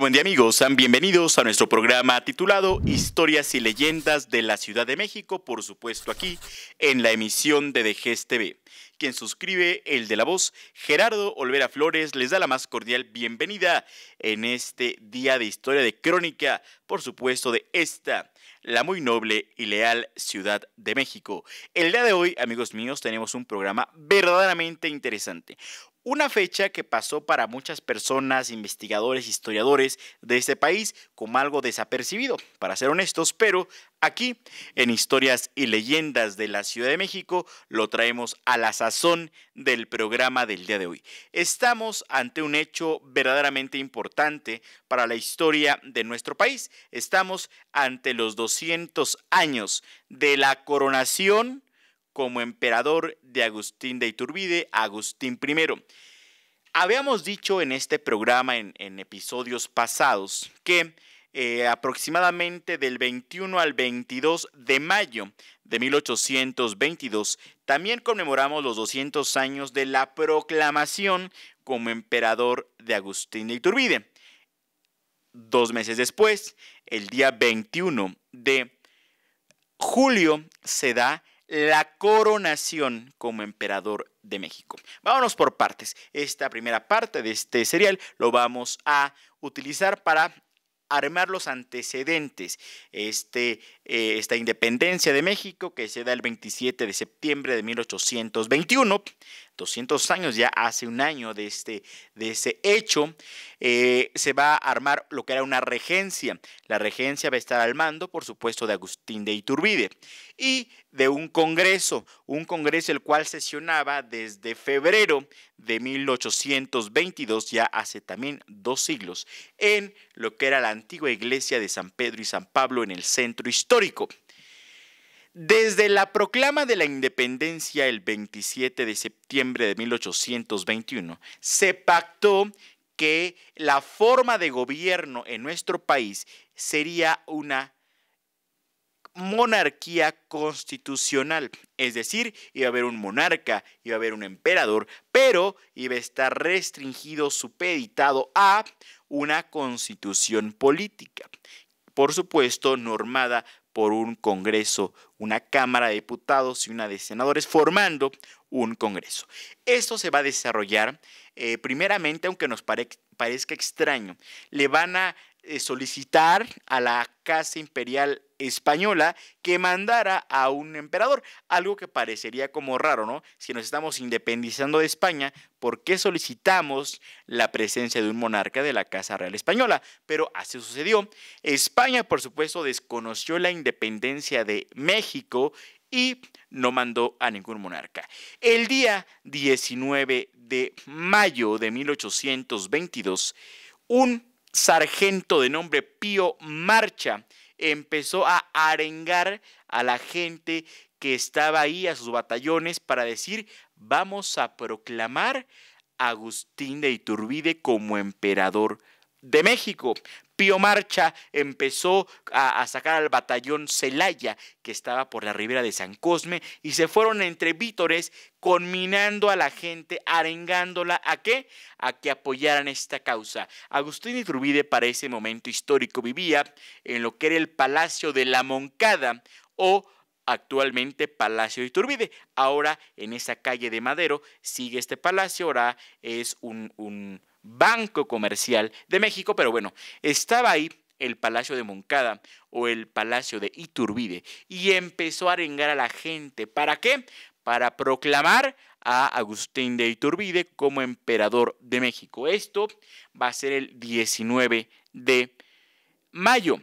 Buen día amigos, sean bienvenidos a nuestro programa titulado Historias y leyendas de la Ciudad de México, por supuesto aquí en la emisión de DGSTV. TV. Quien suscribe, el de la voz, Gerardo Olvera Flores, les da la más cordial bienvenida en este día de historia de crónica, por supuesto de esta, la muy noble y leal Ciudad de México. El día de hoy, amigos míos, tenemos un programa verdaderamente interesante. Una fecha que pasó para muchas personas, investigadores, historiadores de este país como algo desapercibido, para ser honestos, pero aquí en Historias y Leyendas de la Ciudad de México lo traemos a la sazón del programa del día de hoy. Estamos ante un hecho verdaderamente importante para la historia de nuestro país. Estamos ante los 200 años de la coronación como emperador de Agustín de Iturbide, Agustín I. Habíamos dicho en este programa, en, episodios pasados, que eh, aproximadamente del 21 al 22 de mayo de 1822, también conmemoramos los 200 años de la proclamación como emperador de Agustín de Iturbide. Dos meses después, el día 21 de julio, se da la coronación como emperador de México. Vámonos por partes. Esta primera parte de este serial lo vamos a utilizar para armar los antecedentes. Este, eh, esta independencia de México que se da el 27 de septiembre de 1821 200 años, ya hace un año de este, hecho, eh, se va a armar lo que era una regencia. La regencia va a estar al mando, por supuesto, de Agustín de Iturbide y de un congreso, un congreso el cual sesionaba desde febrero de 1822, ya hace también dos siglos, en lo que era la antigua iglesia de San Pedro y San Pablo en el centro histórico. Desde la proclama de la independencia el 27 de septiembre de 1821, se pactó que la forma de gobierno en nuestro país sería una monarquía constitucional, es decir, iba a haber un monarca, iba a haber un emperador, pero iba a estar restringido, supeditado a una constitución política, por supuesto, normada por un Congreso, una Cámara de Diputados y una de Senadores, formando un Congreso. Esto se va a desarrollar eh, primeramente, aunque nos parezca extraño, le van a eh, solicitar a la Casa Imperial Española que mandara a un emperador, algo que parecería como raro, ¿no? Si nos estamos independizando de España, ¿por qué solicitamos la presencia de un monarca de la Casa Real Española? Pero así sucedió. España, por supuesto, desconoció la independencia de México y no mandó a ningún monarca. El día 19 de mayo de 1822, un sargento de nombre Pío Marcha empezó a arengar a la gente que estaba ahí, a sus batallones, para decir, vamos a proclamar a Agustín de Iturbide como emperador de México. Pío Marcha empezó a, sacar al batallón Celaya, que estaba por la ribera de San Cosme, y se fueron entre vítores, conminando a la gente, arengándola a qué? A que apoyaran esta causa. Agustín Iturbide para ese momento histórico vivía en lo que era el Palacio de la Moncada o actualmente Palacio de Iturbide. Ahora en esa calle de Madero sigue este palacio, ahora es un Banco Comercial de México, pero bueno, estaba ahí el Palacio de Moncada o el Palacio de Iturbide y empezó a arengar a la gente. ¿Para qué? Para proclamar a Agustín de Iturbide como emperador de México. Esto va a ser el 19 de mayo.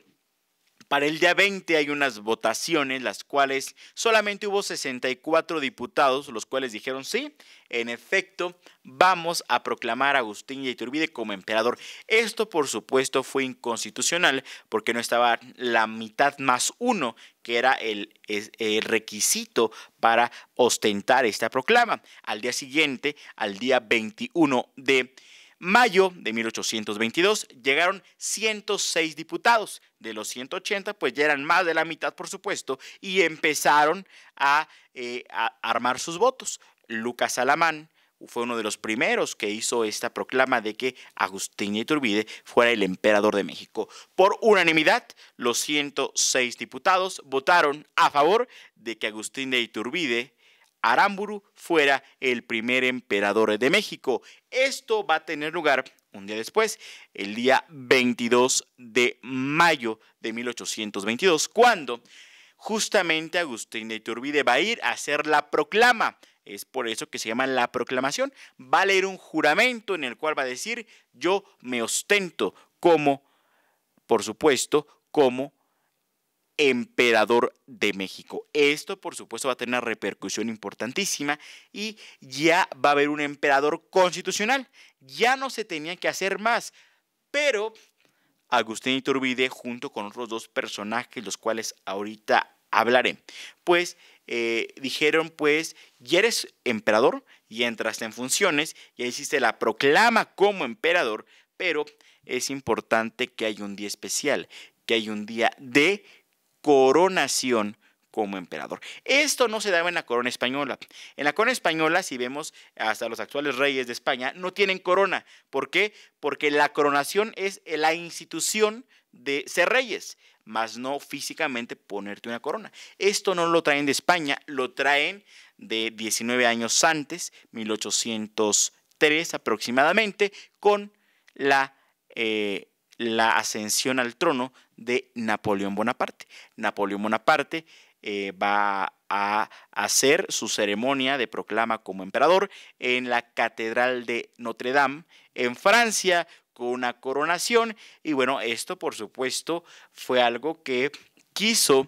Para el día 20 hay unas votaciones, las cuales solamente hubo 64 diputados, los cuales dijeron sí, en efecto, vamos a proclamar a Agustín de Iturbide como emperador. Esto, por supuesto, fue inconstitucional porque no estaba la mitad más uno, que era el, el requisito para ostentar esta proclama. Al día siguiente, al día 21 de mayo de 1822 llegaron 106 diputados. De los 180, pues ya eran más de la mitad, por supuesto, y empezaron a, eh, armar sus votos. Lucas Alamán, fue uno de los primeros que hizo esta proclama de que Agustín de Iturbide fuera el emperador de México. Por unanimidad, los 106 diputados votaron a favor de que Agustín de Iturbide Aramburu fuera el primer emperador de México. Esto va a tener lugar un día después, el día 22 de mayo de 1822, cuando justamente Agustín de Iturbide va a ir a hacer la proclama. Es por eso que se llama la proclamación. Va a leer un juramento en el cual va a decir, yo me ostento como, por supuesto, como emperador de México. Esto, por supuesto, va a tener una repercusión importantísima y ya va a haber un emperador constitucional. Ya no se tenía que hacer más, pero Agustín Iturbide, junto con otros dos personajes, los cuales ahorita hablaré, pues eh, dijeron, pues, ya eres emperador, y entraste en funciones, ya hiciste la proclama como emperador, pero es importante que haya un día especial, que haya un día de coronación como emperador. Esto no se daba en la corona española. En la corona española, si vemos hasta los actuales reyes de España, no tienen corona. ¿Por qué? Porque la coronación es la institución de ser reyes, más no físicamente ponerte una corona. Esto no lo traen de España, lo traen de 19 años antes, 1803 aproximadamente, con la... Eh, la ascensión al trono de Napoleón Bonaparte. Napoleón Bonaparte eh, va a hacer su ceremonia de proclama como emperador en la Catedral de Notre Dame, en Francia, con una coronación. Y bueno, esto por supuesto fue algo que quiso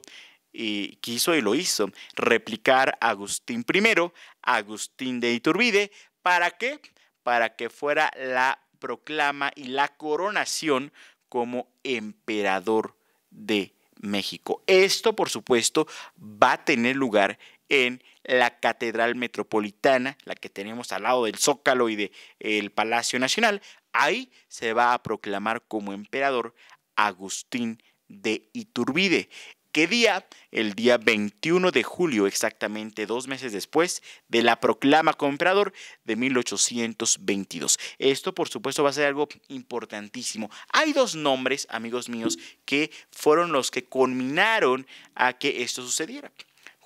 y quiso y lo hizo replicar Agustín I, Agustín de Iturbide, ¿para qué? Para que fuera la proclama y la coronación como emperador de México. Esto, por supuesto, va a tener lugar en la Catedral Metropolitana, la que tenemos al lado del Zócalo y del Palacio Nacional. Ahí se va a proclamar como emperador Agustín de Iturbide. ¿Qué día? El día 21 de julio, exactamente dos meses después de la proclama comprador de 1822. Esto, por supuesto, va a ser algo importantísimo. Hay dos nombres, amigos míos, que fueron los que combinaron a que esto sucediera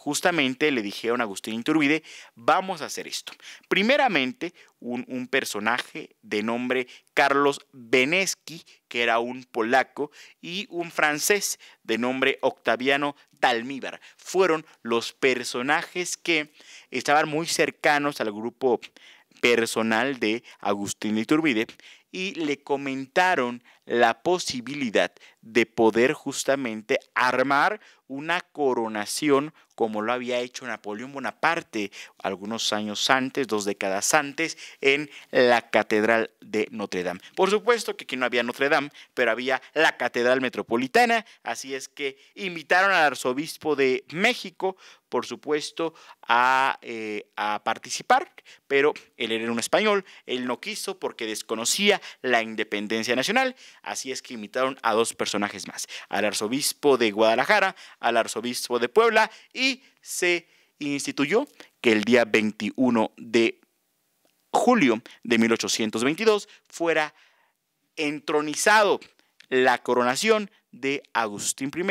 justamente le dijeron a Agustín Iturbide, vamos a hacer esto. Primeramente, un, personaje de nombre Carlos Beneski, que era un polaco, y un francés de nombre Octaviano Dalmíbar. Fueron los personajes que estaban muy cercanos al grupo personal de Agustín Iturbide y le comentaron la posibilidad de poder justamente armar una coronación como lo había hecho Napoleón Bonaparte algunos años antes, dos décadas antes, en la Catedral de Notre Dame. Por supuesto que aquí no había Notre Dame, pero había la Catedral Metropolitana, así es que invitaron al arzobispo de México, por supuesto, a, eh, a participar, pero él era un español, él no quiso porque desconocía la independencia nacional, así es que invitaron a dos personas más, al arzobispo de Guadalajara, al arzobispo de Puebla y se instituyó que el día 21 de julio de 1822 fuera entronizado la coronación de Agustín I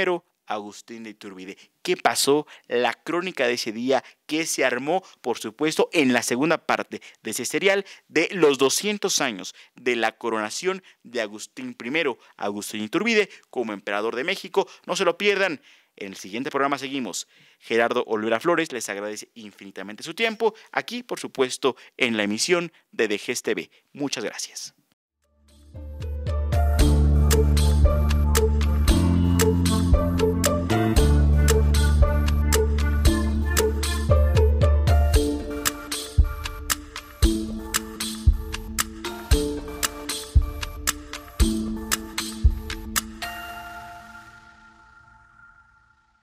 Agustín de Iturbide. ¿Qué pasó? La crónica de ese día que se armó, por supuesto, en la segunda parte de ese serial de los 200 años de la coronación de Agustín I, Agustín Iturbide, como emperador de México. No se lo pierdan. En el siguiente programa seguimos. Gerardo Olvera Flores les agradece infinitamente su tiempo aquí, por supuesto, en la emisión de DGSTV TV. Muchas gracias.